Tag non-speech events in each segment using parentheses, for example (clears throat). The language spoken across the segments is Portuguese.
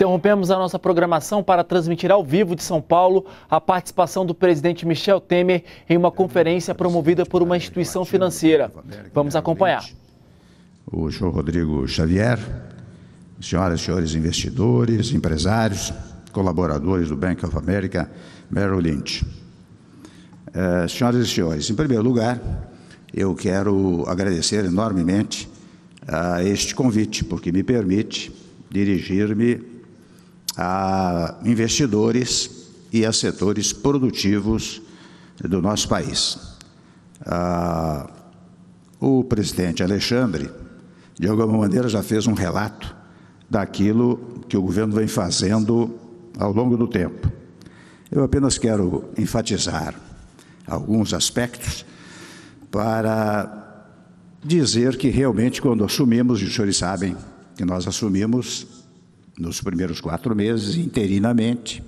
Interrompemos a nossa programação para transmitir ao vivo de São Paulo a participação do presidente Michel Temer em uma conferência promovida por uma instituição financeira. Vamos acompanhar. O senhor Rodrigo Xavier, senhoras e senhores investidores, empresários, colaboradores do Bank of America, Merrill Lynch. Eh, senhoras e senhores, em primeiro lugar, eu quero agradecer enormemente a ah, este convite, porque me permite dirigir-me a investidores e a setores produtivos do nosso país. Ah, o presidente Alexandre, de alguma maneira, já fez um relato daquilo que o governo vem fazendo ao longo do tempo. Eu apenas quero enfatizar alguns aspectos para dizer que realmente, quando assumimos, e os senhores sabem que nós assumimos nos primeiros quatro meses, interinamente,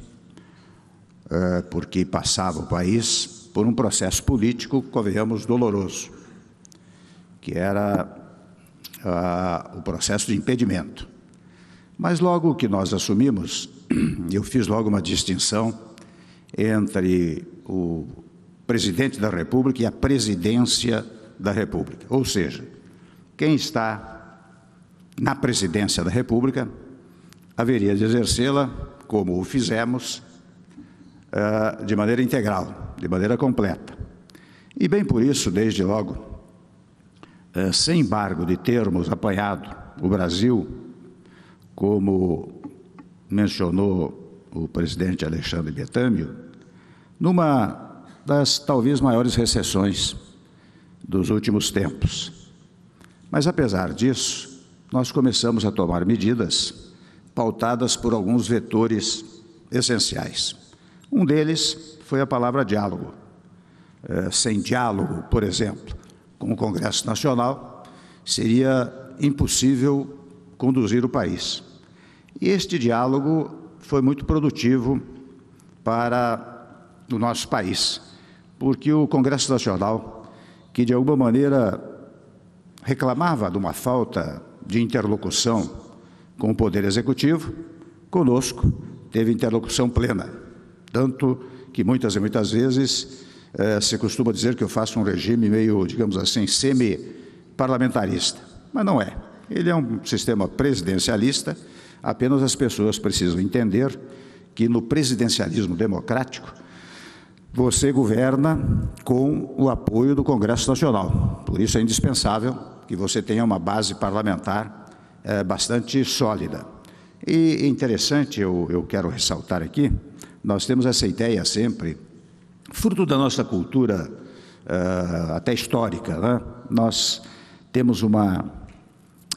eh, porque passava o país por um processo político, convenhamos, doloroso, que era ah, o processo de impedimento. Mas logo que nós assumimos, (clears throat) eu fiz logo uma distinção entre o presidente da República e a presidência da República. Ou seja, quem está na presidência da República haveria de exercê-la, como o fizemos, ah, de maneira integral, de maneira completa. E bem por isso, desde logo, ah, sem embargo de termos apanhado o Brasil, como mencionou o presidente Alexandre Betâmio, numa das talvez maiores recessões dos últimos tempos. Mas, apesar disso, nós começamos a tomar medidas pautadas por alguns vetores essenciais. Um deles foi a palavra diálogo. É, sem diálogo, por exemplo, com o Congresso Nacional, seria impossível conduzir o país. E este diálogo foi muito produtivo para o nosso país, porque o Congresso Nacional, que de alguma maneira reclamava de uma falta de interlocução com o Poder Executivo, conosco teve interlocução plena, tanto que muitas e muitas vezes eh, se costuma dizer que eu faço um regime meio, digamos assim, semi-parlamentarista, mas não é. Ele é um sistema presidencialista, apenas as pessoas precisam entender que no presidencialismo democrático você governa com o apoio do Congresso Nacional. Por isso é indispensável que você tenha uma base parlamentar é, bastante sólida. E interessante, eu, eu quero ressaltar aqui, nós temos essa ideia sempre, fruto da nossa cultura é, até histórica, né? nós temos uma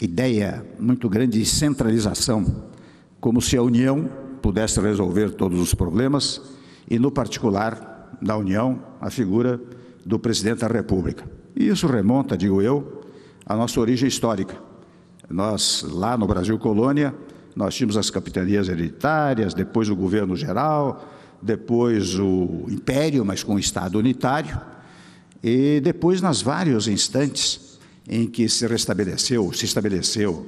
ideia muito grande de centralização, como se a União pudesse resolver todos os problemas e, no particular, da União, a figura do presidente da República. E isso remonta, digo eu, à nossa origem histórica. Nós, lá no Brasil Colônia, nós tínhamos as capitanias hereditárias, depois o governo geral, depois o império, mas com o Estado unitário, e depois nas vários instantes em que se restabeleceu, se estabeleceu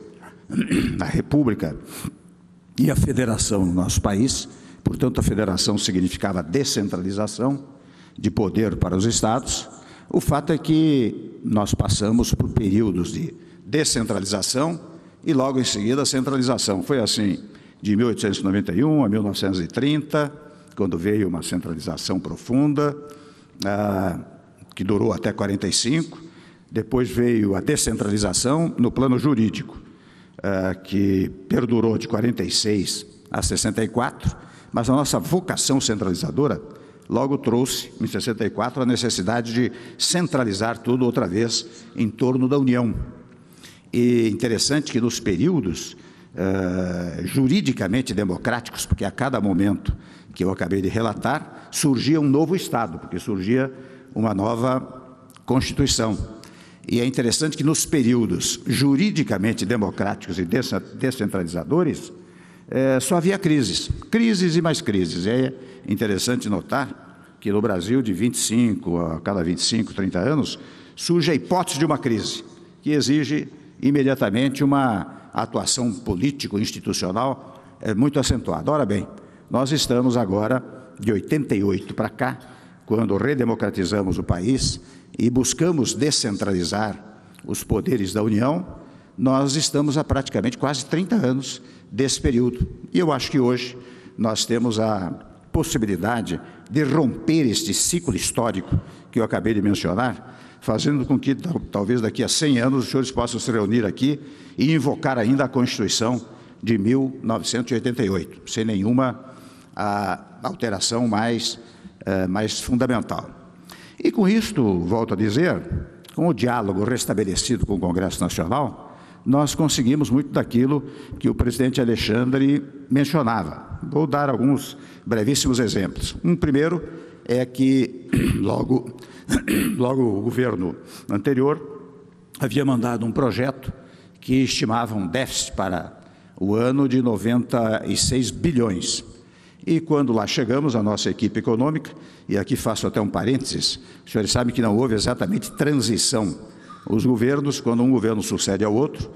(clears throat) a República e a federação no nosso país, portanto a federação significava descentralização de poder para os estados. O fato é que nós passamos por períodos de descentralização e logo em seguida a centralização. Foi assim de 1891 a 1930, quando veio uma centralização profunda, ah, que durou até 45. Depois veio a descentralização no plano jurídico, ah, que perdurou de 46 a 64, mas a nossa vocação centralizadora logo trouxe, em 64, a necessidade de centralizar tudo outra vez em torno da União e interessante que nos períodos uh, juridicamente democráticos, porque a cada momento que eu acabei de relatar, surgia um novo Estado, porque surgia uma nova Constituição. E é interessante que nos períodos juridicamente democráticos e descentralizadores, eh, só havia crises, crises e mais crises. É interessante notar que no Brasil, de 25 a cada 25, 30 anos, surge a hipótese de uma crise, que exige imediatamente uma atuação político-institucional é muito acentuada. Ora bem, nós estamos agora, de 88 para cá, quando redemocratizamos o país e buscamos descentralizar os poderes da União, nós estamos há praticamente quase 30 anos desse período. E eu acho que hoje nós temos a possibilidade de romper este ciclo histórico que eu acabei de mencionar, fazendo com que talvez daqui a 100 anos os senhores possam se reunir aqui e invocar ainda a Constituição de 1988, sem nenhuma a, ah, alteração mais, eh, mais fundamental. E com isto, volto a dizer, com o diálogo restabelecido com o Congresso Nacional, nós conseguimos muito daquilo que o presidente Alexandre mencionava. Vou dar alguns brevíssimos exemplos. Um primeiro é que (clears throat) logo, (clears throat) logo o governo anterior havia mandado um projeto que estimava um déficit para o ano de 96 bilhões. E quando lá chegamos, a nossa equipe econômica, e aqui faço até um parênteses, os senhores sabem que não houve exatamente transição. Os governos, quando um governo sucede ao outro,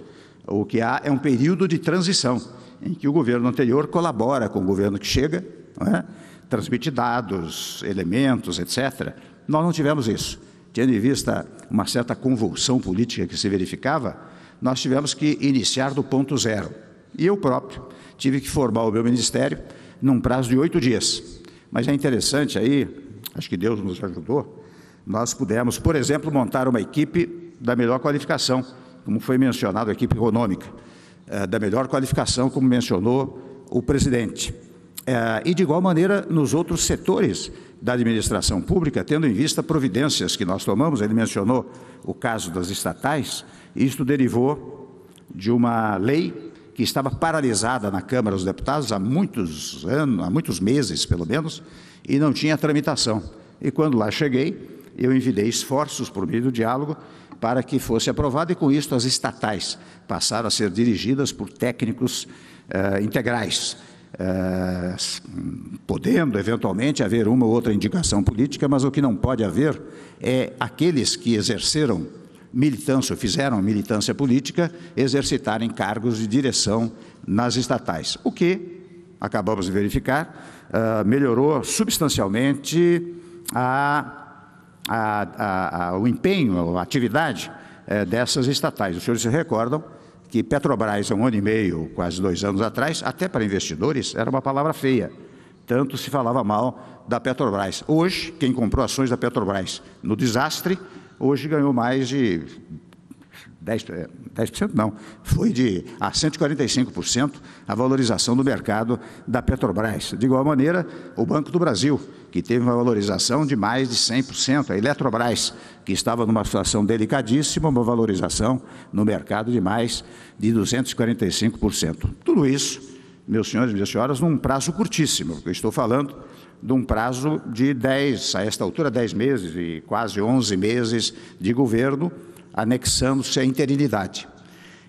o que há é um período de transição, em que o governo anterior colabora com o governo que chega, não é? transmitir dados, elementos, etc. Nós não tivemos isso. Tendo em vista uma certa convulsão política que se verificava, nós tivemos que iniciar do ponto zero. E eu próprio tive que formar o meu ministério num prazo de oito dias. Mas é interessante aí, acho que Deus nos ajudou, nós pudemos, por exemplo, montar uma equipe da melhor qualificação, como foi mencionado, a equipe econômica, eh, da melhor qualificação, como mencionou o presidente. É, e de igual maneira nos outros setores da administração pública, tendo em vista providências que nós tomamos, ele mencionou o caso das estatais, isto derivou de uma lei que estava paralisada na Câmara dos Deputados há muitos anos, há muitos meses pelo menos, e não tinha tramitação. E quando lá cheguei, eu envidei esforços por meio do diálogo para que fosse aprovado e com isto as estatais passaram a ser dirigidas por técnicos eh, integrais é, podendo eventualmente haver uma ou outra indicação política, mas o que não pode haver é aqueles que exerceram militância, fizeram militância política, exercitarem cargos de direção nas estatais, o que acabamos de verificar, ah, melhorou substancialmente a, a, a, o empenho, a atividade eh, dessas estatais. Os senhores se recordam que Petrobras, há um ano e meio, quase dois anos atrás, até para investidores, era uma palavra feia. Tanto se falava mal da Petrobras. Hoje, quem comprou ações da Petrobras no desastre, hoje ganhou mais de 10%, 10% eh, não, foi de a 145% a valorização do mercado da Petrobras. De igual maneira, o Banco do Brasil, que teve uma valorização de mais de 100%, a Eletrobras, que estava numa situação delicadíssima, uma valorização no mercado de mais de 245%. Tudo isso, meus senhores e minhas senhoras, num prazo curtíssimo, porque eu estou falando de um prazo de 10, a esta altura, 10 meses e quase 11 meses de governo, anexando se é à interinidade.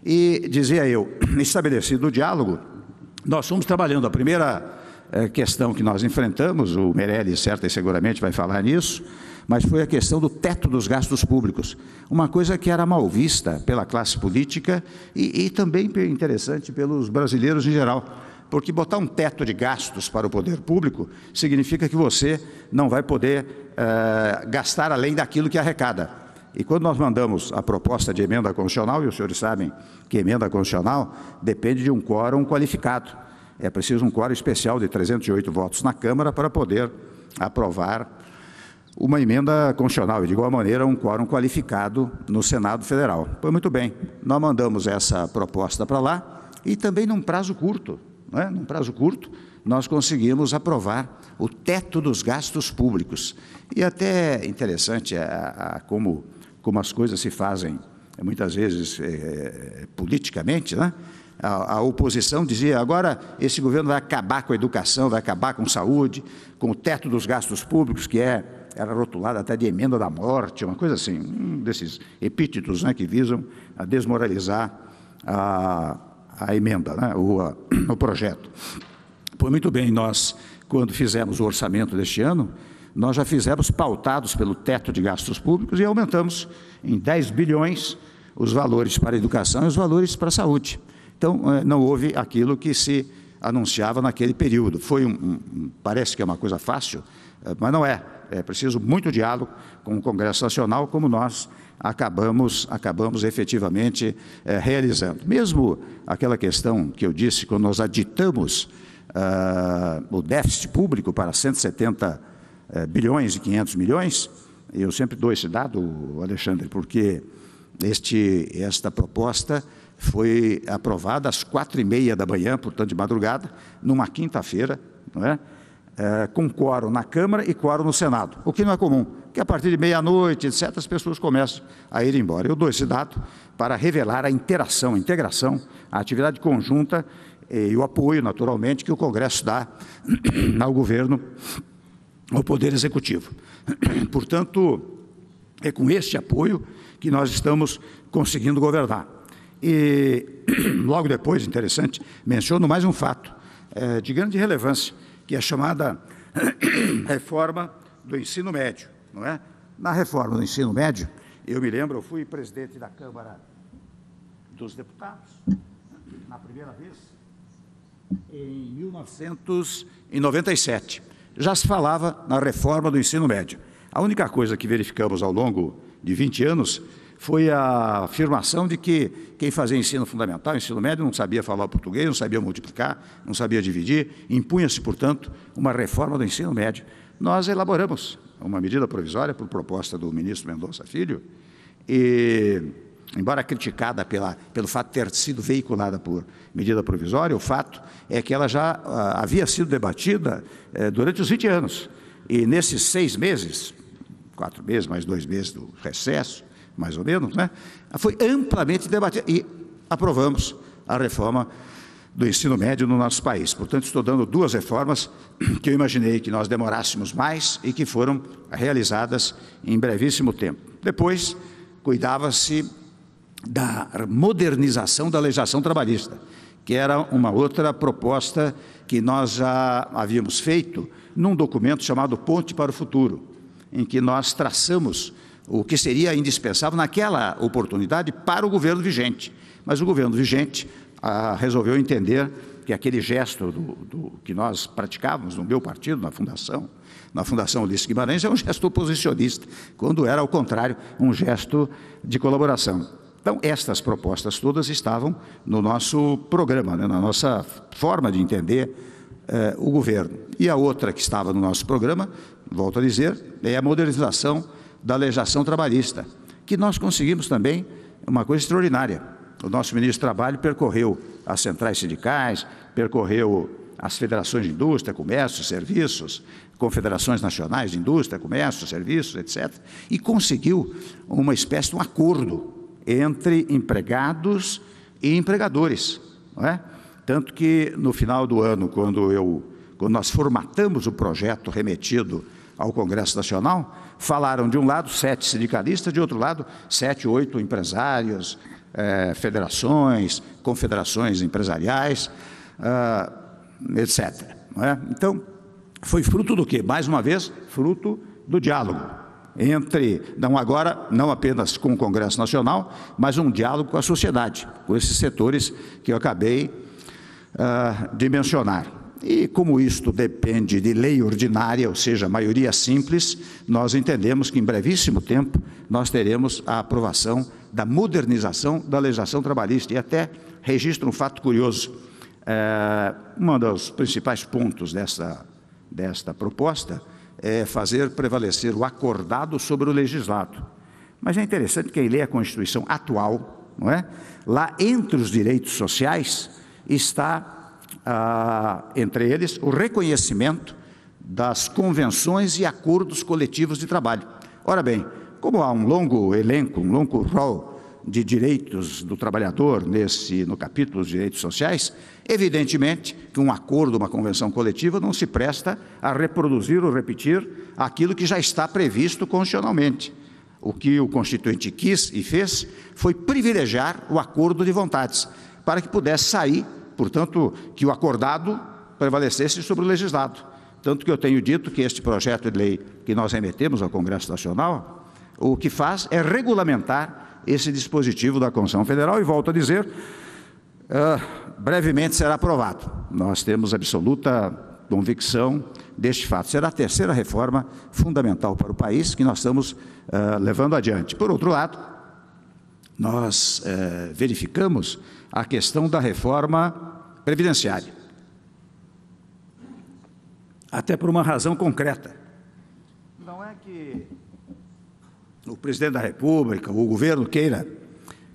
E dizia eu, (clears throat) estabelecido o diálogo, nós fomos trabalhando. A primeira eh, questão que nós enfrentamos, o Meirelles certa e seguramente vai falar nisso, mas foi a questão do teto dos gastos públicos. Uma coisa que era mal vista pela classe política e, e também interessante pelos brasileiros em geral. Porque botar um teto de gastos para o poder público significa que você não vai poder uh, gastar além daquilo que é arrecada. E quando nós mandamos a proposta de emenda constitucional, e os senhores sabem que emenda constitucional depende de um quórum qualificado. É preciso um quórum especial de 308 votos na Câmara para poder aprovar uma emenda constitucional e, de igual maneira, um quórum qualificado no Senado Federal. Pois muito bem, nós mandamos essa proposta para lá e também num prazo curto, né, num prazo curto, nós conseguimos aprovar o teto dos gastos públicos. E até interessante a, a como, como as coisas se fazem, eh, muitas vezes, é, politicamente, né? A, a, oposição dizia, agora esse governo vai acabar com a educação, vai acabar com saúde, com o teto dos gastos públicos, que é, era rotulado até de emenda da morte, uma coisa assim, um desses epítetos né, que visam a desmoralizar a a emenda, né, o, a, (clears throat) o projeto. Pois muito bem, nós, quando fizemos o orçamento deste ano, nós já fizemos pautados pelo teto de gastos públicos e aumentamos em 10 bilhões os valores para a educação e os valores para a saúde. Então, eh, não houve aquilo que se anunciava naquele período. Foi um, parece que é uma coisa fácil, eh, mas não é. É preciso muito diálogo com o Congresso Nacional, como nós acabamos, acabamos efetivamente é, realizando. Mesmo aquela questão que eu disse, quando nós aditamos uh, o déficit público para 170 uh, eh, bilhões e 500 milhões, eu sempre dou esse dado, Alexandre, porque este, esta proposta foi aprovada às quatro e meia da manhã, portanto de madrugada, numa quinta-feira, é? Eh, com quórum na Câmara e quórum no Senado, o que não é comum que a partir de meia-noite, etc., as pessoas começam a ir embora. Eu dou esse dado para revelar a interação, a integração, a atividade conjunta eh, e o apoio, naturalmente, que o Congresso dá (clears throat) ao governo, ao Poder Executivo. (clears throat) Portanto, é com este apoio que nós estamos conseguindo governar. E (clears throat) logo depois, interessante, menciono mais um fato é, de grande relevância, que é a chamada reforma do ensino médio não é? Na reforma do ensino médio, eu me lembro, eu fui presidente da Câmara dos Deputados, na primeira vez, em 1997. Já se falava na reforma do ensino médio. A única coisa que verificamos ao longo de 20 anos foi a afirmação de que quem fazia ensino fundamental, ensino médio, não sabia falar português, não sabia multiplicar, não sabia dividir, impunha-se, portanto, uma reforma do ensino médio. Nós elaboramos uma medida provisória por proposta do ministro Mendonça Filho, e, embora criticada pela, pelo fato de ter sido veiculada por medida provisória, o fato é que ela já a, ah, havia sido debatida eh, durante os 20 anos. E nesses seis meses, quatro meses, mais dois meses do recesso, mais ou menos, né, foi amplamente debatida e aprovamos a reforma do ensino médio no nosso país. Portanto, estou dando duas reformas (clears throat) que eu imaginei que nós demorássemos mais e que foram realizadas em brevíssimo tempo. Depois, cuidava-se da modernização da legislação trabalhista, que era uma outra proposta que nós já havíamos feito num documento chamado Ponte para o Futuro, em que nós traçamos o que seria indispensável naquela oportunidade para o governo vigente. Mas o governo vigente ah, resolveu entender que aquele gesto do, do, que nós praticávamos no meu partido, na fundação, na Fundação Ulisses Guimarães, é um gesto oposicionista, quando era, ao contrário, um gesto de colaboração. Então, estas propostas todas estavam no nosso programa, né, na nossa forma de entender eh, o governo. E a outra que estava no nosso programa, volto a dizer, é a modernização da legislação trabalhista, que nós conseguimos também uma coisa extraordinária o nosso ministro do Trabalho percorreu as centrais sindicais, percorreu as federações de indústria, comércio, serviços, confederações nacionais de indústria, comércio, serviços, etc., e conseguiu uma espécie de um acordo entre empregados e empregadores. Não é? Tanto que, no final do ano, quando, eu, quando nós formatamos o projeto remetido ao Congresso Nacional, falaram de um lado sete sindicalistas, de outro lado sete, oito empresários, é, federações, confederações empresariais, ah, etc. É? Então, foi fruto do quê? Mais uma vez, fruto do diálogo entre, não agora, não apenas com o Congresso Nacional, mas um diálogo com a sociedade, com esses setores que eu acabei uh, de mencionar. E como isto depende de lei ordinária, ou seja, maioria simples, nós entendemos que em brevíssimo tempo nós teremos a aprovação da modernização da legislação trabalhista. E até registro um fato curioso. É, um dos principais pontos dessa, desta proposta é fazer prevalecer o acordado sobre o legislado. Mas é interessante quem lê a Constituição atual, não é? Lá entre os direitos sociais está, ah, entre eles, o reconhecimento das convenções e acordos coletivos de trabalho. Ora bem, como há um longo elenco, um longo rol de direitos do trabalhador nesse no capítulo dos direitos sociais, evidentemente que um acordo, uma convenção coletiva não se presta a reproduzir ou repetir aquilo que já está previsto constitucionalmente. O que o constituinte quis e fez foi privilegiar o acordo de vontades, para que pudesse sair, portanto, que o acordado prevalecesse sobre o legislado. Tanto que eu tenho dito que este projeto de lei que nós remetemos ao Congresso Nacional, o que faz é regulamentar esse dispositivo da Constituição Federal e volto a dizer, uh, brevemente será aprovado. Nós temos absoluta convicção deste fato. Será a terceira reforma fundamental para o país que nós estamos uh, levando adiante. Por outro lado, nós uh, verificamos a questão da reforma previdenciária. Até por uma razão concreta. Não é que o presidente da República, o governo queira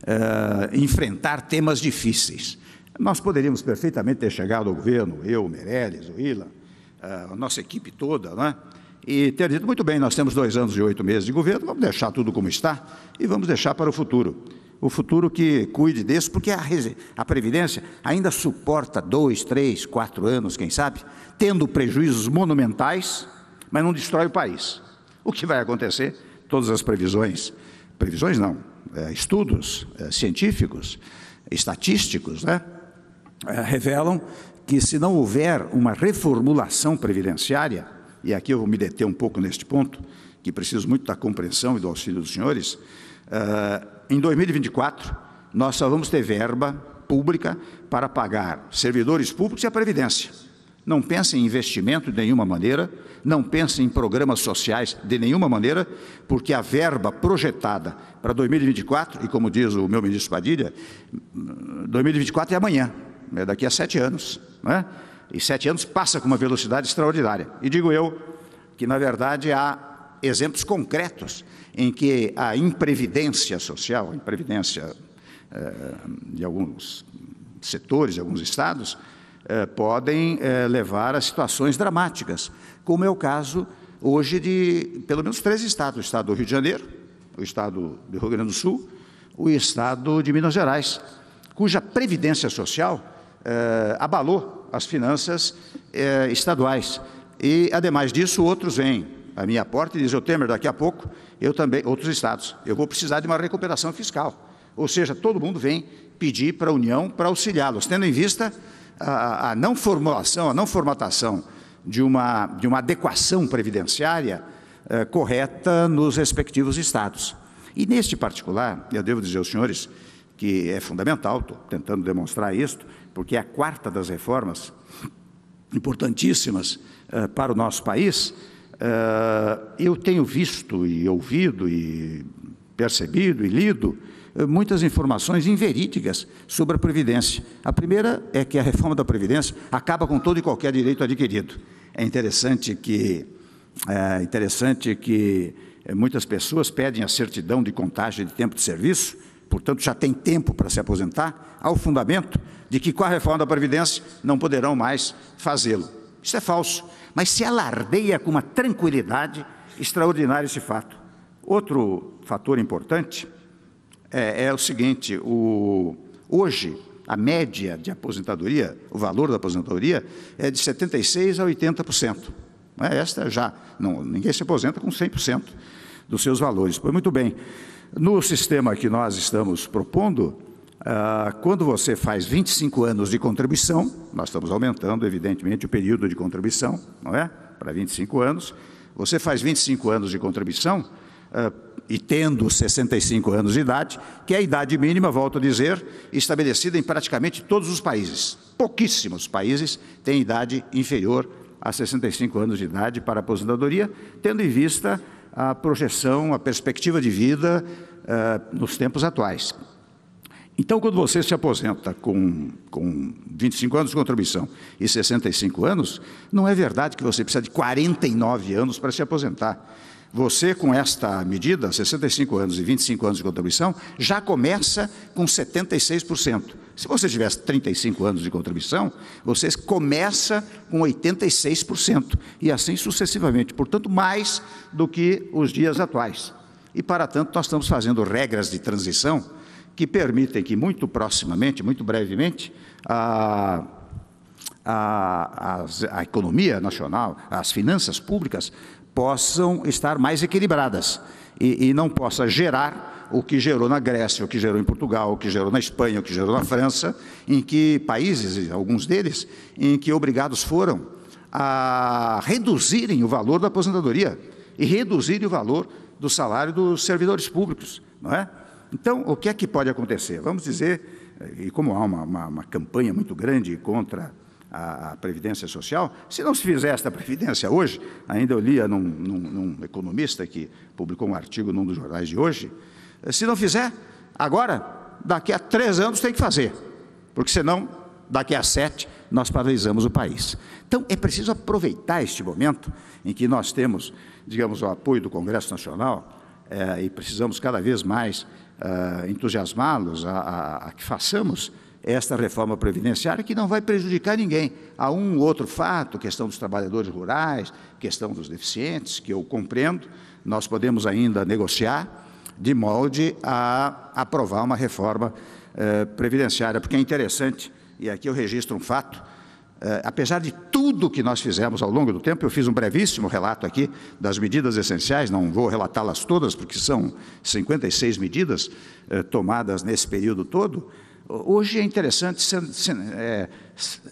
eh, enfrentar temas difíceis. Nós poderíamos perfeitamente ter chegado ao governo, eu, Meirelles, o Ilan, eh, a nossa equipe toda, né? e ter dito, muito bem, nós temos dois anos e oito meses de governo, vamos deixar tudo como está e vamos deixar para o futuro. O futuro que cuide disso, porque a, a Previdência ainda suporta dois, três, quatro anos, quem sabe, tendo prejuízos monumentais, mas não destrói o país. O que vai acontecer todas as previsões, previsões não, é, estudos é, científicos, estatísticos, né, é, revelam que se não houver uma reformulação previdenciária, e aqui eu vou me deter um pouco neste ponto, que preciso muito da compreensão e do auxílio dos senhores, é, em 2024 nós só vamos ter verba pública para pagar servidores públicos e a Previdência não pensa em investimento de nenhuma maneira, não pensa em programas sociais de nenhuma maneira, porque a verba projetada para 2024, e como diz o meu ministro Padilha, 2024 hum, é amanhã, é daqui a sete anos, né? e sete anos passa com uma velocidade extraordinária. E digo eu que, na verdade, há exemplos concretos em que a imprevidência social, a imprevidência é, de alguns setores, de alguns estados, eh, podem eh, levar a situações dramáticas, como é o caso hoje de pelo menos três estados: o estado do Rio de Janeiro, o estado do Rio Grande do Sul, o estado de Minas Gerais, cuja previdência social eh, abalou as finanças eh, estaduais. E, ademais disso, outros vêm à minha porta e dizem: Eu Temer, daqui a pouco, eu também, outros estados, eu vou precisar de uma recuperação fiscal. Ou seja, todo mundo vem pedir para a União para auxiliá-los, tendo em vista a, a não formulação, a não formatação de uma, de uma adequação previdenciária eh, correta nos respectivos estados. E neste particular, eu devo dizer aos senhores que é fundamental, estou tentando demonstrar isto, porque é a quarta das reformas importantíssimas eh, para o nosso país. Eh, eu tenho visto e ouvido e percebido e lido eh, muitas informações inverídicas sobre a Previdência. A primeira é que a reforma da Previdência acaba com todo e qualquer direito adquirido. É interessante que, é interessante que eh, muitas pessoas pedem a certidão de contagem de tempo de serviço, portanto já tem tempo para se aposentar, ao fundamento de que com a reforma da Previdência não poderão mais fazê-lo. Isso é falso, mas se alardeia com uma tranquilidade extraordinária esse fato. Outro fator importante é, é o seguinte: o, hoje, a média de aposentadoria, o valor da aposentadoria, é de 76% a 80%. É, esta já, não, ninguém se aposenta com 100% dos seus valores. Pois muito bem, no sistema que nós estamos propondo, ah, quando você faz 25 anos de contribuição, nós estamos aumentando, evidentemente, o período de contribuição, não é? Para 25 anos. Você faz 25 anos de contribuição, e tendo 65 anos de idade, que é a idade mínima, volto a dizer, estabelecida em praticamente todos os países. Pouquíssimos países têm idade inferior a 65 anos de idade para a aposentadoria, tendo em vista a projeção, a perspectiva de vida uh, nos tempos atuais. Então, quando você se aposenta com, com 25 anos de contribuição e 65 anos, não é verdade que você precisa de 49 anos para se aposentar. Você, com esta medida, 65 anos e 25 anos de contribuição, já começa com 76%. Se você tivesse 35 anos de contribuição, você começa com 86%, e assim sucessivamente, portanto, mais do que os dias atuais. E, para tanto, nós estamos fazendo regras de transição que permitem que, muito proximamente, muito brevemente, a. A, a, a, economia nacional, as finanças públicas, possam estar mais equilibradas e, e não possa gerar o que gerou na Grécia, o que gerou em Portugal, o que gerou na Espanha, o que gerou na França, em que países, alguns deles, em que obrigados foram a reduzirem o valor da aposentadoria e reduzirem o valor do salário dos servidores públicos, não é? Então, o que é que pode acontecer? Vamos dizer, e como há uma, uma, uma campanha muito grande contra a, a, Previdência Social, se não se fizer esta Previdência hoje, ainda eu lia num, num, num economista que publicou um artigo num dos jornais de hoje, eh, se não fizer, agora, daqui a três anos tem que fazer, porque senão, daqui a sete, nós paralisamos o país. Então, é preciso aproveitar este momento em que nós temos, digamos, o apoio do Congresso Nacional é, e precisamos cada vez mais é, entusiasmá-los a, a, a que façamos esta reforma previdenciária que não vai prejudicar ninguém. Há um outro fato, questão dos trabalhadores rurais, questão dos deficientes, que eu compreendo, nós podemos ainda negociar de molde a aprovar uma reforma eh, previdenciária, porque é interessante, e aqui eu registro um fato, eh, apesar de tudo que nós fizemos ao longo do tempo, eu fiz um brevíssimo relato aqui das medidas essenciais, não vou relatá-las todas, porque são 56 medidas eh, tomadas nesse período todo, Hoje é interessante, é,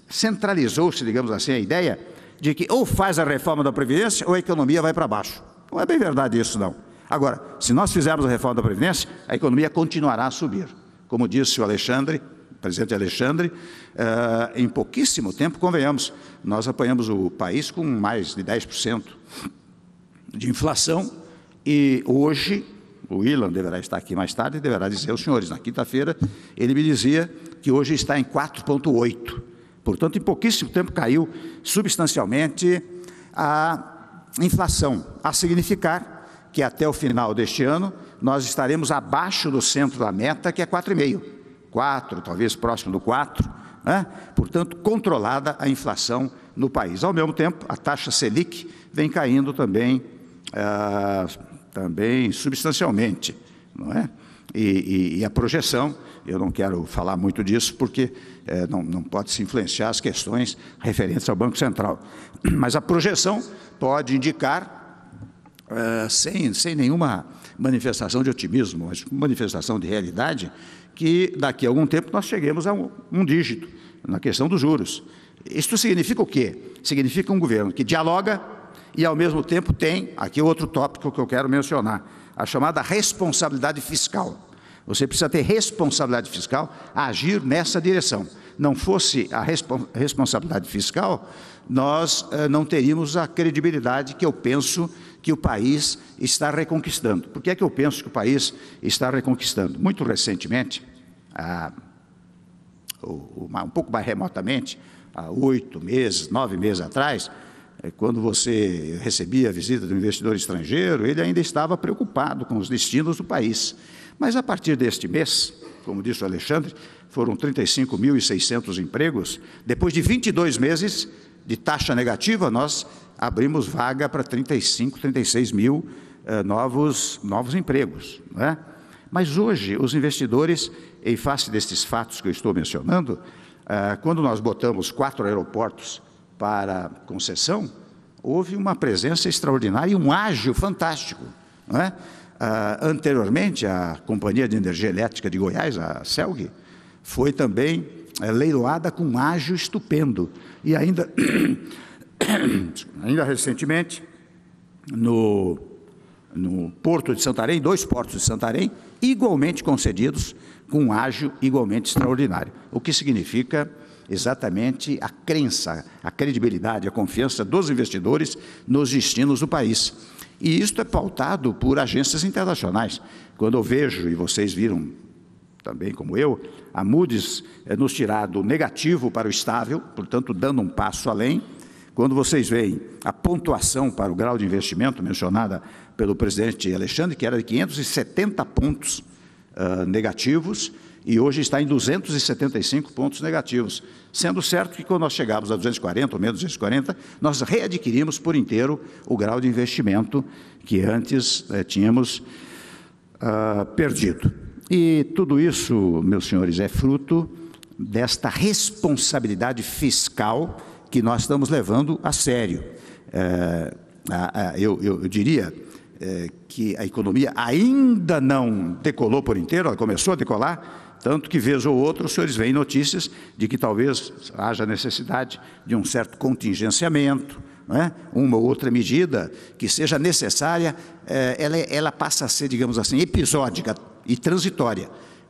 centralizou-se, digamos assim, a ideia de que ou faz a reforma da Previdência ou a economia vai para baixo. Não é bem verdade isso, não. Agora, se nós fizermos a reforma da Previdência, a economia continuará a subir. Como disse o Alexandre, o presidente Alexandre, eh, em pouquíssimo tempo, convenhamos, nós apanhamos o país com mais de 10% de inflação e hoje o Ilan deverá estar aqui mais tarde e deverá dizer aos senhores, na quinta-feira, ele me dizia que hoje está em 4,8. Portanto, em pouquíssimo tempo caiu substancialmente a inflação, a significar que até o final deste ano nós estaremos abaixo do centro da meta, que é 4,5. 4, talvez próximo do 4, né? portanto, controlada a inflação no país. Ao mesmo tempo, a taxa Selic vem caindo também ah, também substancialmente, não é? E, e, e, a projeção, eu não quero falar muito disso, porque é, não, não pode se influenciar as questões referentes ao Banco Central. (clears throat) Mas a projeção pode indicar, é, sem, sem nenhuma manifestação de otimismo, mas manifestação de realidade, que daqui a algum tempo nós cheguemos a um, um dígito na questão dos juros. Isto significa o quê? Significa um governo que dialoga e, ao mesmo tempo, tem aqui outro tópico que eu quero mencionar: a chamada responsabilidade fiscal. Você precisa ter responsabilidade fiscal, agir nessa direção. Não fosse a responsabilidade fiscal, nós eh, não teríamos a credibilidade que eu penso que o país está reconquistando. Por que é que eu penso que o país está reconquistando? Muito recentemente, ah, um pouco mais remotamente, há oito meses, nove meses atrás, é, quando você recebia a visita de um investidor estrangeiro, ele ainda estava preocupado com os destinos do país. Mas a partir deste mês, como disse o Alexandre, foram 35.600 empregos. Depois de 22 meses de taxa negativa, nós abrimos vaga para 35, 36 mil eh, novos, novos empregos. Não é? Mas hoje, os investidores, em face destes fatos que eu estou mencionando, eh, quando nós botamos quatro aeroportos para concessão, houve uma presença extraordinária e um ágio fantástico. É? Ah, anteriormente, a Companhia de Energia Elétrica de Goiás, a CELG, foi também é, leiloada com um ágio estupendo. E ainda, (coughs) ainda recentemente, no, no Porto de Santarém, dois portos de Santarém, igualmente concedidos, com um ágio igualmente extraordinário. O que significa exatamente a crença, a credibilidade, a confiança dos investidores nos destinos do país. E isto é pautado por agências internacionais. Quando eu vejo, e vocês viram também como eu, a Moody's eh, nos tirar do negativo para o estável, portanto, dando um passo além. Quando vocês veem a pontuação para o grau de investimento mencionada pelo presidente Alexandre, que era de 570 pontos uh, negativos, e hoje está em 275 pontos negativos, sendo certo que quando nós chegarmos a 240 ou menos 240, nós readquirimos por inteiro o grau de investimento que antes eh, tínhamos ah, perdido. E tudo isso, meus senhores, é fruto desta responsabilidade fiscal que nós estamos levando a sério. É, a, a, eu, eu, eu, diria é, que a economia ainda não decolou por inteiro, ela começou a decolar, tanto que, vez ou outra, os senhores veem notícias de que talvez haja necessidade de um certo contingenciamento, é? uma ou outra medida que seja necessária, eh, ela, é, ela passa a ser, digamos assim, episódica e transitória,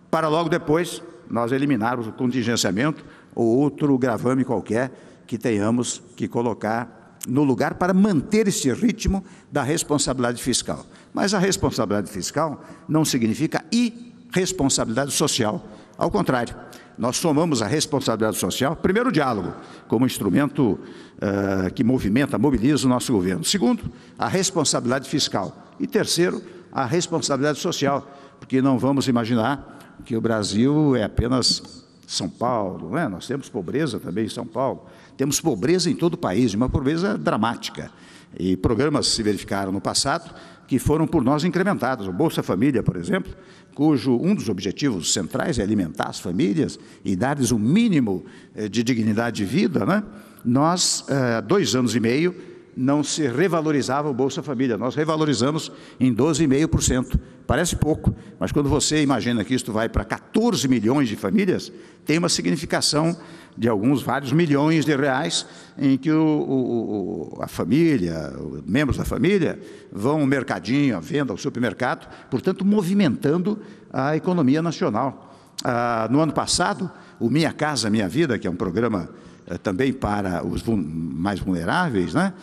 para logo depois nós eliminarmos o contingenciamento ou outro gravame qualquer que tenhamos que colocar no lugar para manter esse ritmo da responsabilidade fiscal. Mas a responsabilidade fiscal não significa ir responsabilidade social. Ao contrário, nós somamos a responsabilidade social, primeiro, o diálogo, como instrumento uh, que movimenta, mobiliza o nosso governo. Segundo, a responsabilidade fiscal. E terceiro, a responsabilidade social, porque não vamos imaginar que o Brasil é apenas São Paulo, não é? nós temos pobreza também em São Paulo, temos pobreza em todo o país, uma pobreza dramática. E programas se verificaram no passado que foram por nós incrementados. O Bolsa Família, por exemplo, cujo um dos objetivos centrais é alimentar as famílias e dar-lhes o um mínimo eh, de dignidade de vida, né? nós, eh, há dois anos e meio, não se revalorizava o Bolsa Família. Nós revalorizamos em 12,5%. Parece pouco, mas quando você imagina que isto vai para 14 milhões de famílias, tem uma significação de alguns vários milhões de reais, em que o, o, a família, membros da família, vão ao mercadinho, à venda, ao supermercado, portanto, movimentando a economia nacional. Ah, no ano passado, o Minha Casa Minha Vida, que é um programa eh, também para os mais vulneráveis, né?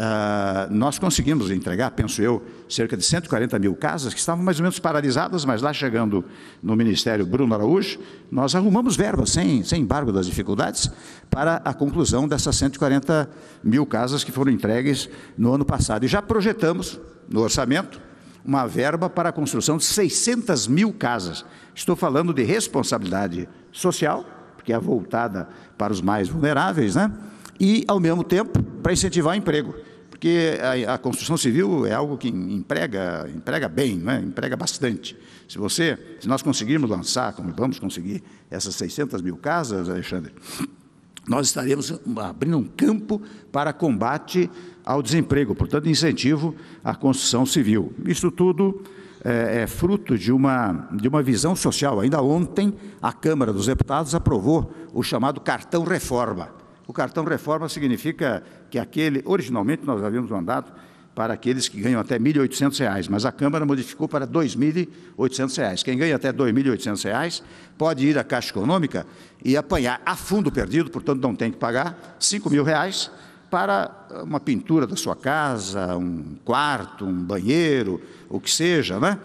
Ah, nós conseguimos entregar, penso eu, cerca de 140 mil casas que estavam mais ou menos paralisadas, mas lá chegando no Ministério Bruno Araújo, nós arrumamos verbas, sem, sem embargo das dificuldades, para a conclusão dessas 140 mil casas que foram entregues no ano passado. E já projetamos no orçamento uma verba para a construção de 600 mil casas. Estou falando de responsabilidade social, porque é voltada para os mais vulneráveis, né? e, ao mesmo tempo, para incentivar o emprego porque a, a, construção civil é algo que emprega, emprega bem, não é? emprega bastante. Se você, se nós conseguirmos lançar, como vamos conseguir, essas 600 mil casas, Alexandre, nós estaremos abrindo um campo para combate ao desemprego, portanto, incentivo à construção civil. Isso tudo é, é, fruto de uma, de uma visão social. Ainda ontem, a Câmara dos Deputados aprovou o chamado cartão reforma o cartão reforma significa que aquele, originalmente nós havíamos mandado para aqueles que ganham até R$ 1.800, mas a Câmara modificou para R$ 2.800. Quem ganha até R$ 2.800 pode ir à Caixa Econômica e apanhar a fundo perdido, portanto não tem que pagar, R$ 5.000 para uma pintura da sua casa, um quarto, um banheiro, o que seja, né?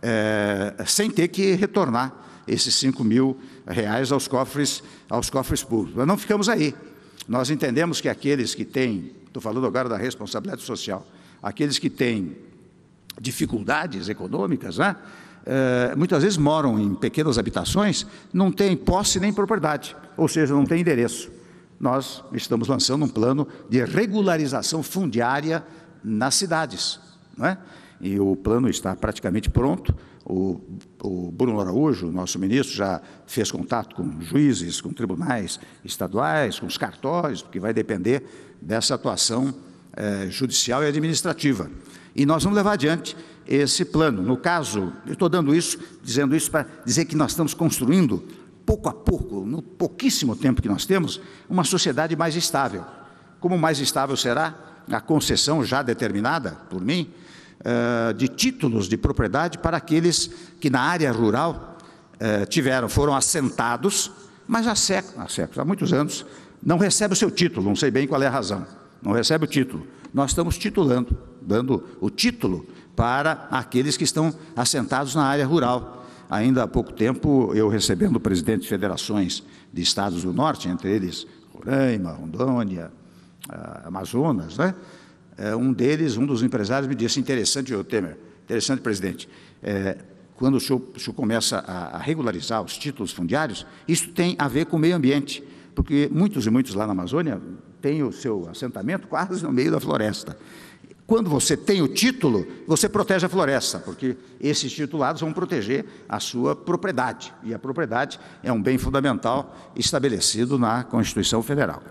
É, sem ter que retornar esses R$ mil reais aos cofres, aos cofres públicos. Mas não ficamos aí. Nós entendemos que aqueles que têm, estou falando agora da responsabilidade social, aqueles que têm dificuldades econômicas, né? Eh, muitas vezes moram em pequenas habitações, não têm posse nem propriedade, ou seja, não têm endereço. Nós estamos lançando um plano de regularização fundiária nas cidades. Não é? e o plano está praticamente pronto. O, o Bruno Araújo, nosso ministro, já fez contato com juízes, com tribunais estaduais, com os cartórios, porque vai depender dessa atuação eh, judicial e administrativa. E nós vamos levar adiante esse plano. No caso, eu estou dando isso, dizendo isso para dizer que nós estamos construindo, pouco a pouco, no pouquíssimo tempo que nós temos, uma sociedade mais estável. Como mais estável será a concessão já determinada por mim eh, de títulos de propriedade para aqueles que na área rural eh, tiveram, foram assentados, mas há séculos, há séculos, há muitos anos, não recebe o seu título, não sei bem qual é a razão, não recebe o título. Nós estamos titulando, dando o título para aqueles que estão assentados na área rural. Ainda há pouco tempo, eu recebendo presidente de federações de estados do norte, entre eles Roraima, Rondônia, ah, Amazonas, né? É, um deles, um dos empresários, me disse: interessante, o Temer, interessante, presidente. É, quando o senhor, o senhor começa a, a, regularizar os títulos fundiários, isso tem a ver com o meio ambiente, porque muitos e muitos lá na Amazônia têm o seu assentamento quase no meio da floresta. Quando você tem o título, você protege a floresta, porque esses titulados vão proteger a sua propriedade. E a propriedade é um bem fundamental estabelecido na Constituição Federal.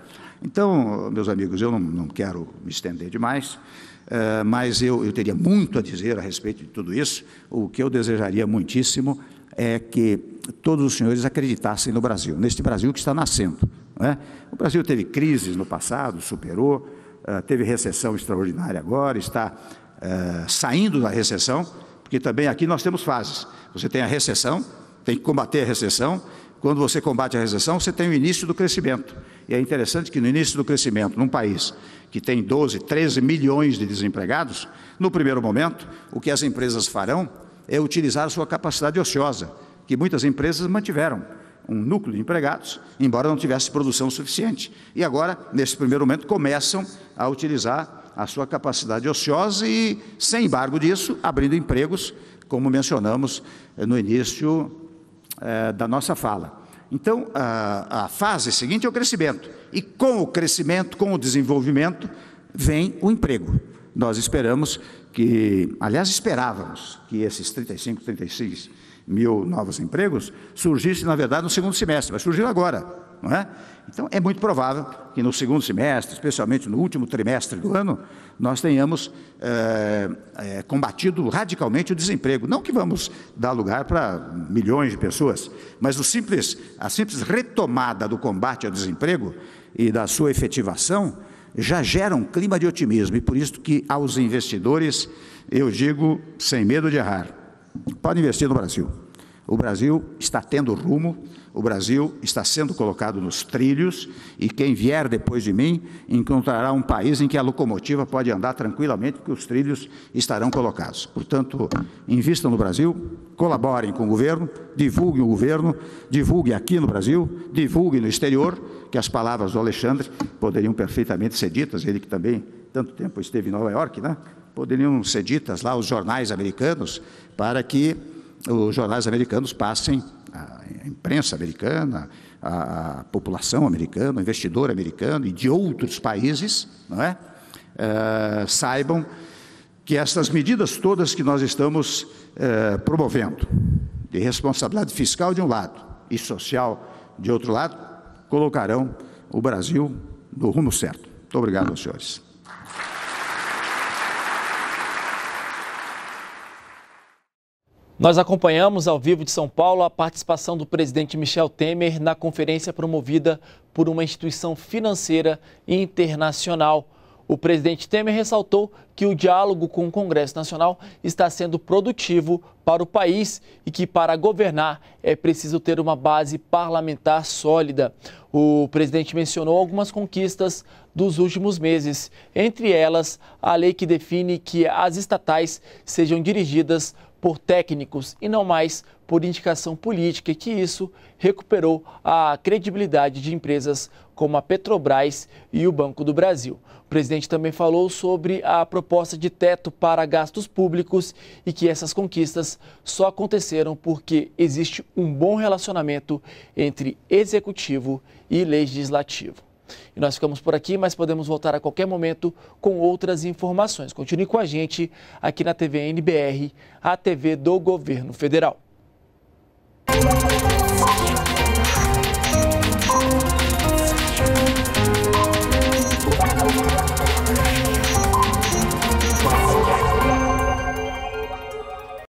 Então, meus amigos, eu não, não quero me estender demais, uh, mas eu, eu teria muito a dizer a respeito de tudo isso. O que eu desejaria muitíssimo é que todos os senhores acreditassem no Brasil, neste Brasil que está nascendo. É? O Brasil teve crises no passado, superou, uh, teve recessão extraordinária agora, está uh, saindo da recessão, porque também aqui nós temos fases. Você tem a recessão, tem que combater a recessão. Quando você combate a recessão, você tem o início do crescimento. E é interessante que no início do crescimento, num país que tem 12, 13 milhões de desempregados, no primeiro momento, o que as empresas farão é utilizar a sua capacidade ociosa, que muitas empresas mantiveram um núcleo de empregados, embora não tivesse produção suficiente. E agora, nesse primeiro momento, começam a utilizar a sua capacidade ociosa e, sem embargo disso, abrindo empregos, como mencionamos eh, no início eh, da nossa fala. Então, a, a fase é seguinte é o crescimento. E com o crescimento, com o desenvolvimento, vem o emprego. Nós esperamos que, aliás, esperávamos que esses 35, 36 mil novos empregos surgissem, na verdade, no segundo semestre, mas surgiu agora. Não é? Então, é muito provável que no segundo semestre, especialmente no último trimestre do ano, nós tenhamos é, é, combatido radicalmente o desemprego. Não que vamos dar lugar para milhões de pessoas, mas o simples, a simples retomada do combate ao desemprego e da sua efetivação já gera um clima de otimismo. E por isso que aos investidores eu digo, sem medo de errar, pode investir no Brasil. O Brasil está tendo rumo o Brasil está sendo colocado nos trilhos e quem vier depois de mim encontrará um país em que a locomotiva pode andar tranquilamente, porque os trilhos estarão colocados. Portanto, invistam no Brasil, colaborem com o governo, divulguem o governo, divulguem aqui no Brasil, divulguem no exterior, que as palavras do Alexandre poderiam perfeitamente ser ditas, ele que também tanto tempo esteve em Nova York, né? poderiam ser ditas lá os jornais americanos, para que os jornais americanos passem a imprensa americana, a, a, população americana, o investidor americano e de outros países, não é? Eh, saibam que essas medidas todas que nós estamos eh, promovendo, de responsabilidade fiscal de um lado e social de outro lado, colocarão o Brasil no rumo certo. Muito obrigado, senhores. Nós acompanhamos ao vivo de São Paulo a participação do presidente Michel Temer na conferência promovida por uma instituição financeira internacional. O presidente Temer ressaltou que o diálogo com o Congresso Nacional está sendo produtivo para o país e que para governar é preciso ter uma base parlamentar sólida. O presidente mencionou algumas conquistas dos últimos meses, entre elas a lei que define que as estatais sejam dirigidas por técnicos e não mais por indicação política, e que isso recuperou a credibilidade de empresas como a Petrobras e o Banco do Brasil. O presidente também falou sobre a proposta de teto para gastos públicos e que essas conquistas só aconteceram porque existe um bom relacionamento entre executivo e legislativo. E nós ficamos por aqui, mas podemos voltar a qualquer momento com outras informações. Continue com a gente aqui na TV NBR, a TV do Governo Federal.